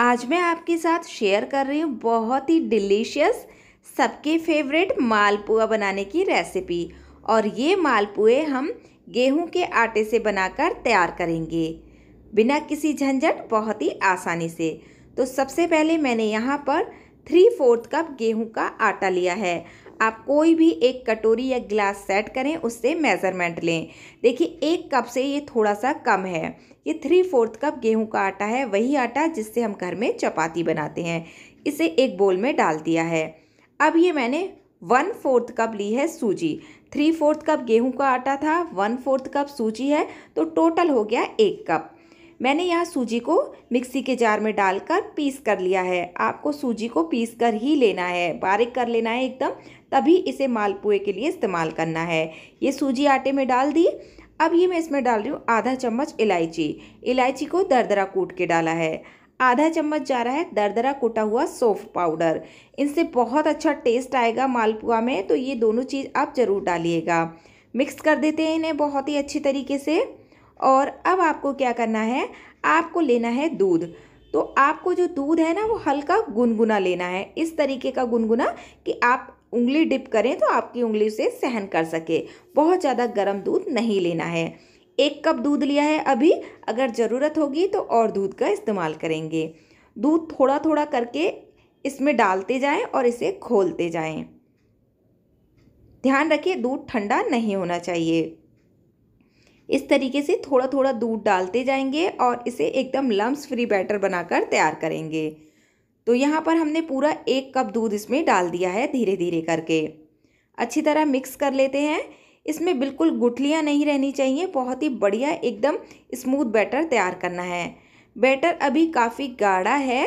आज मैं आपके साथ शेयर कर रही हूँ बहुत ही डिलीशियस सबके फेवरेट मालपुआ बनाने की रेसिपी और ये मालपुए हम गेहूं के आटे से बनाकर तैयार करेंगे बिना किसी झंझट बहुत ही आसानी से तो सबसे पहले मैंने यहाँ पर थ्री फोर्थ कप गेहूं का आटा लिया है आप कोई भी एक कटोरी या गिलास सेट करें उससे मेज़रमेंट लें देखिए एक कप से ये थोड़ा सा कम है ये थ्री फोर्थ कप गेहूं का आटा है वही आटा जिससे हम घर में चपाती बनाते हैं इसे एक बोल में डाल दिया है अब ये मैंने वन फोर्थ कप ली है सूजी थ्री फोर्थ कप गेहूं का आटा था वन फोर्थ कप सूजी है तो टोटल हो गया एक कप मैंने यहाँ सूजी को मिक्सी के जार में डालकर पीस कर लिया है आपको सूजी को पीस कर ही लेना है बारीक कर लेना है एकदम तभी इसे मालपुए के लिए इस्तेमाल करना है ये सूजी आटे में डाल दी अब ये मैं इसमें डाल रही हूँ आधा चम्मच इलायची इलायची को दरदरा कूट के डाला है आधा चम्मच जा रहा है दरदरा कूटा हुआ सोफ पाउडर इनसे बहुत अच्छा टेस्ट आएगा मालपुआ में तो ये दोनों चीज़ आप ज़रूर डालिएगा मिक्स कर देते हैं इन्हें बहुत ही अच्छी तरीके से और अब आपको क्या करना है आपको लेना है दूध तो आपको जो दूध है ना वो हल्का गुनगुना लेना है इस तरीके का गुनगुना कि आप उंगली डिप करें तो आपकी उंगली से सहन कर सके बहुत ज़्यादा गर्म दूध नहीं लेना है एक कप दूध लिया है अभी अगर ज़रूरत होगी तो और दूध का इस्तेमाल करेंगे दूध थोड़ा थोड़ा करके इसमें डालते जाएं और इसे खोलते जाएं। ध्यान रखिए दूध ठंडा नहीं होना चाहिए इस तरीके से थोड़ा थोड़ा दूध डालते जाएंगे और इसे एकदम लम्ब फ्री बैटर बनाकर तैयार करेंगे तो यहाँ पर हमने पूरा एक कप दूध इसमें डाल दिया है धीरे धीरे करके अच्छी तरह मिक्स कर लेते हैं इसमें बिल्कुल गुठलियाँ नहीं रहनी चाहिए बहुत ही बढ़िया एकदम स्मूथ बैटर तैयार करना है बैटर अभी काफ़ी गाढ़ा है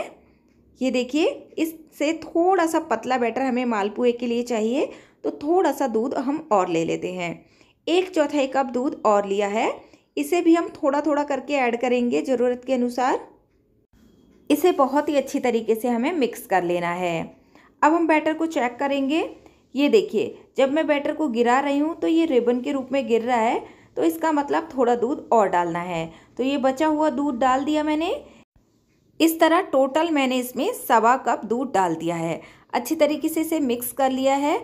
ये देखिए इससे थोड़ा सा पतला बैटर हमें मालपुए के लिए चाहिए तो थोड़ा सा दूध हम और ले लेते हैं एक चौथाई कप दूध और लिया है इसे भी हम थोड़ा थोड़ा करके ऐड करेंगे ज़रूरत के अनुसार इसे बहुत ही अच्छी तरीके से हमें मिक्स कर लेना है अब हम बैटर को चेक करेंगे ये देखिए जब मैं बैटर को गिरा रही हूँ तो ये रिबन के रूप में गिर रहा है तो इसका मतलब थोड़ा दूध और डालना है तो ये बचा हुआ दूध डाल दिया मैंने इस तरह टोटल मैंने इसमें सवा कप दूध डाल दिया है अच्छी तरीके से इसे मिक्स कर लिया है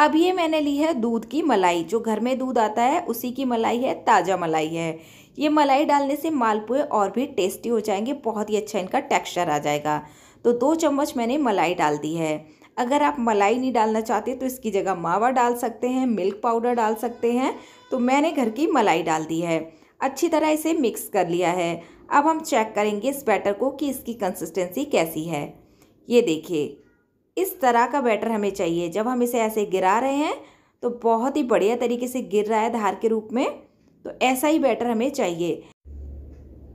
अब ये मैंने ली है दूध की मलाई जो घर में दूध आता है उसी की मलाई है ताज़ा मलाई है ये मलाई डालने से मालपुए और भी टेस्टी हो जाएंगे बहुत ही अच्छा इनका टेक्सचर आ जाएगा तो दो चम्मच मैंने मलाई डाल दी है अगर आप मलाई नहीं डालना चाहते तो इसकी जगह मावा डाल सकते हैं मिल्क पाउडर डाल सकते हैं तो मैंने घर की मलाई डाल दी है अच्छी तरह इसे मिक्स कर लिया है अब हम चेक करेंगे इस बैटर को कि इसकी कंसिस्टेंसी कैसी है ये देखिए इस तरह का बैटर हमें चाहिए जब हम इसे ऐसे गिरा रहे हैं तो बहुत ही बढ़िया तरीके से गिर रहा है धार के रूप में तो ऐसा ही बैटर हमें चाहिए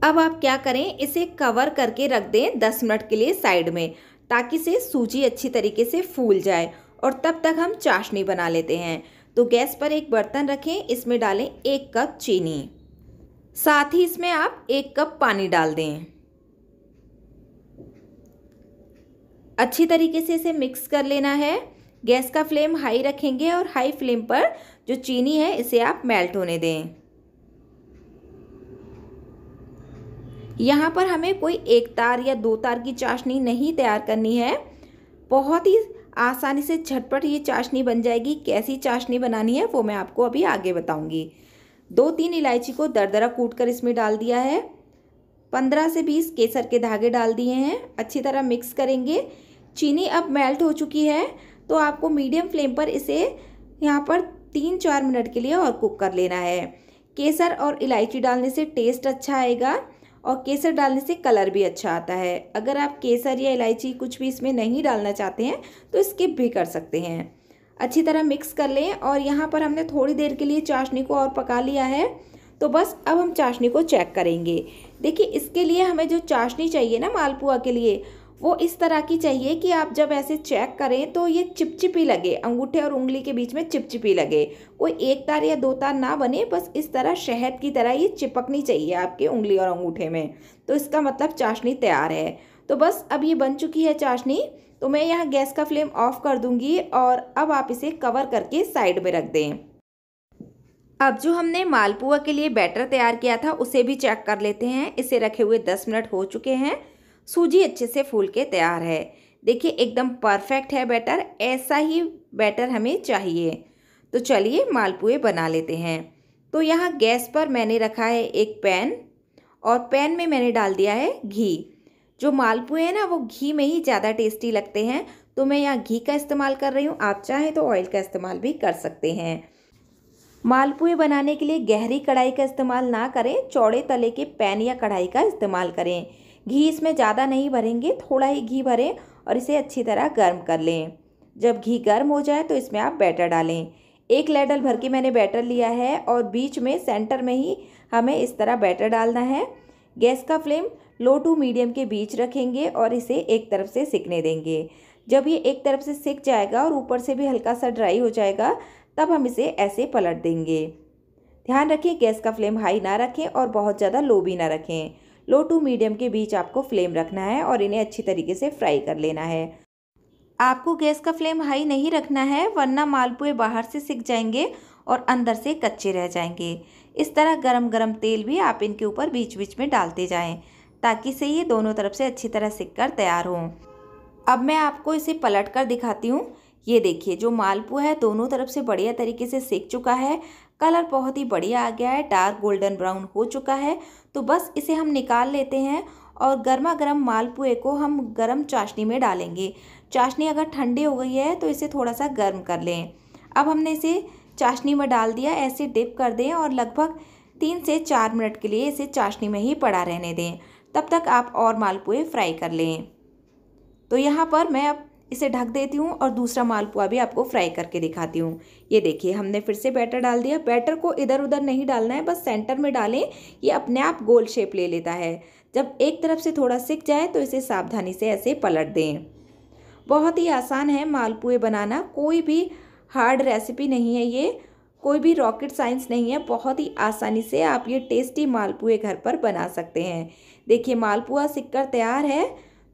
अब आप क्या करें इसे कवर करके रख दें दस मिनट के लिए साइड में ताकि इसे सूजी अच्छी तरीके से फूल जाए और तब तक हम चाशनी बना लेते हैं तो गैस पर एक बर्तन रखें इसमें डालें एक कप चीनी साथ ही इसमें आप एक कप पानी डाल दें अच्छी तरीके से इसे मिक्स कर लेना है गैस का फ्लेम हाई रखेंगे और हाई फ्लेम पर जो चीनी है इसे आप मेल्ट होने दें यहाँ पर हमें कोई एक तार या दो तार की चाशनी नहीं तैयार करनी है बहुत ही आसानी से झटपट ये चाशनी बन जाएगी कैसी चाशनी बनानी है वो मैं आपको अभी आगे बताऊंगी दो तीन इलायची को दरदरा कूट कर इसमें डाल दिया है पंद्रह से बीस केसर के धागे डाल दिए हैं अच्छी तरह मिक्स करेंगे चीनी अब मेल्ट हो चुकी है तो आपको मीडियम फ्लेम पर इसे यहाँ पर तीन चार मिनट के लिए और कुक कर लेना है केसर और इलायची डालने से टेस्ट अच्छा आएगा और केसर डालने से कलर भी अच्छा आता है अगर आप केसर या इलायची कुछ भी इसमें नहीं डालना चाहते हैं तो स्किप भी कर सकते हैं अच्छी तरह मिक्स कर लें और यहाँ पर हमने थोड़ी देर के लिए चाशनी को और पका लिया है तो बस अब हम चाशनी को चेक करेंगे देखिए इसके लिए हमें जो चाशनी चाहिए ना मालपुआ के लिए वो इस तरह की चाहिए कि आप जब ऐसे चेक करें तो ये चिपचिपी लगे अंगूठे और उंगली के बीच में चिपचिपी लगे कोई एक तार या दो तार ना बने बस इस तरह शहद की तरह ये चिपकनी चाहिए आपके उंगली और अंगूठे में तो इसका मतलब चाशनी तैयार है तो बस अब ये बन चुकी है चाशनी तो मैं यहाँ गैस का फ्लेम ऑफ कर दूंगी और अब आप इसे कवर करके साइड में रख दें अब जो हमने मालपुआ के लिए बैटर तैयार किया था उसे भी चेक कर लेते हैं इसे रखे हुए दस मिनट हो चुके हैं सूजी अच्छे से फूल के तैयार है देखिए एकदम परफेक्ट है बैटर ऐसा ही बैटर हमें चाहिए तो चलिए मालपुए बना लेते हैं तो यहाँ गैस पर मैंने रखा है एक पैन और पैन में मैंने डाल दिया है घी जो मालपुए हैं ना वो घी में ही ज़्यादा टेस्टी लगते हैं तो मैं यहाँ घी का इस्तेमाल कर रही हूँ आप चाहें तो ऑयल का इस्तेमाल भी कर सकते हैं मालपुए बनाने के लिए गहरी कढ़ाई का इस्तेमाल ना करें चौड़े तले के पैन या कढ़ाई का इस्तेमाल करें घी इसमें ज़्यादा नहीं भरेंगे थोड़ा ही घी भरें और इसे अच्छी तरह गर्म कर लें जब घी गर्म हो जाए तो इसमें आप बैटर डालें एक लेडल भर के मैंने बैटर लिया है और बीच में सेंटर में ही हमें इस तरह बैटर डालना है गैस का फ्लेम लो टू मीडियम के बीच रखेंगे और इसे एक तरफ से सिकने देंगे जब ये एक तरफ से सिक जाएगा और ऊपर से भी हल्का सा ड्राई हो जाएगा तब हम इसे ऐसे पलट देंगे ध्यान रखें गैस का फ्लेम हाई ना रखें और बहुत ज़्यादा लो भी ना रखें लो टू मीडियम के बीच आपको फ्लेम रखना है और इन्हें अच्छी तरीके से फ्राई कर लेना है आपको गैस का फ्लेम हाई नहीं रखना है वरना मालपुए बाहर से सिक जाएंगे और अंदर से कच्चे रह जाएंगे इस तरह गरम गरम तेल भी आप इनके ऊपर बीच बीच में डालते जाएं ताकि से ये दोनों तरफ से अच्छी तरह सिक कर तैयार हों अब मैं आपको इसे पलट कर दिखाती हूँ ये देखिए जो मालपुआ है दोनों तरफ से बढ़िया तरीके से सेक चुका है कलर बहुत ही बढ़िया आ गया है डार्क गोल्डन ब्राउन हो चुका है तो बस इसे हम निकाल लेते हैं और गर्मा गर्म मालपुए को हम गर्म चाशनी में डालेंगे चाशनी अगर ठंडी हो गई है तो इसे थोड़ा सा गर्म कर लें अब हमने इसे चाशनी में डाल दिया ऐसे डिप कर दें और लगभग तीन से चार मिनट के लिए इसे चाशनी में ही पड़ा रहने दें तब तक आप और मालपुए फ्राई कर लें तो यहाँ पर मैं अब इसे ढक देती हूँ और दूसरा मालपुआ भी आपको फ्राई करके दिखाती हूँ ये देखिए हमने फिर से बैटर डाल दिया बैटर को इधर उधर नहीं डालना है बस सेंटर में डालें ये अपने आप गोल शेप ले लेता है जब एक तरफ से थोड़ा सिक जाए तो इसे सावधानी से ऐसे पलट दें बहुत ही आसान है मालपुए बनाना कोई भी हार्ड रेसिपी नहीं है ये कोई भी रॉकेट साइंस नहीं है बहुत ही आसानी से आप ये टेस्टी मालपुए घर पर बना सकते हैं देखिए मालपुआ सिककर तैयार है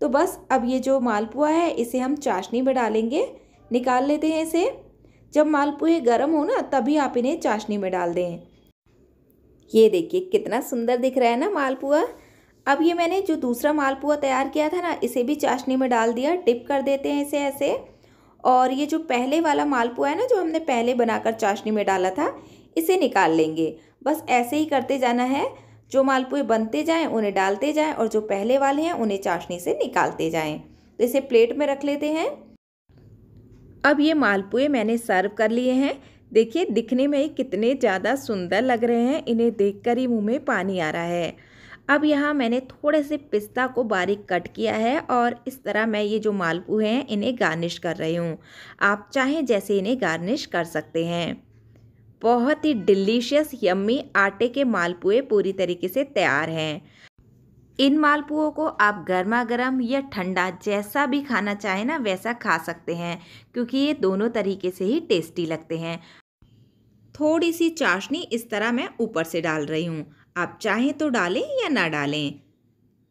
तो बस अब ये जो मालपुआ है इसे हम चाशनी में डालेंगे निकाल लेते हैं इसे जब मालपुए गर्म हो ना तभी आप इन्हें चाशनी में डाल दें ये देखिए कितना सुंदर दिख रहा है ना मालपुआ अब ये मैंने जो दूसरा मालपुआ तैयार किया था ना इसे भी चाशनी में डाल दिया डिप कर देते हैं इसे ऐसे और ये जो पहले वाला मालपुआ है ना जो हमने पहले बनाकर चाशनी में डाला था इसे निकाल लेंगे बस ऐसे ही करते जाना है जो मालपुए बनते जाएं उन्हें डालते जाएं और जो पहले वाले हैं उन्हें चाशनी से निकालते जाएं तो इसे प्लेट में रख लेते हैं अब ये मालपुए मैंने सर्व कर लिए हैं देखिए दिखने में कितने ज़्यादा सुंदर लग रहे हैं इन्हें देख ही मुँह में पानी आ रहा है अब यहाँ मैंने थोड़े से पिस्ता को बारीक कट किया है और इस तरह मैं ये जो मालपुए हैं इन्हें गार्निश कर रही हूँ आप चाहें जैसे इन्हें गार्निश कर सकते हैं बहुत ही डिलीशियस यम्मी आटे के मालपुए पूरी तरीके से तैयार हैं इन मालपुओं को आप गर्मा गर्म या ठंडा जैसा भी खाना चाहें ना वैसा खा सकते हैं क्योंकि ये दोनों तरीके से ही टेस्टी लगते हैं थोड़ी सी चाशनी इस तरह मैं ऊपर से डाल रही हूँ आप चाहें तो डालें या ना डालें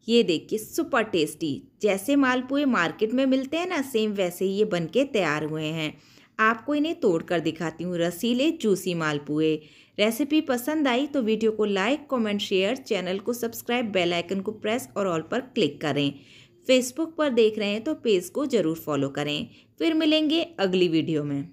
ये देखिए सुपर टेस्टी जैसे मालपुए मार्केट में मिलते हैं ना सेम वैसे ही ये बन के तैयार हुए हैं आपको इन्हें तोड़ कर दिखाती हूँ रसीले जूसी मालपुए रेसिपी पसंद आई तो वीडियो को लाइक कमेंट, शेयर चैनल को सब्सक्राइब बेल आइकन को प्रेस और ऑल पर क्लिक करें फेसबुक पर देख रहे हैं तो पेज को ज़रूर फॉलो करें फिर मिलेंगे अगली वीडियो में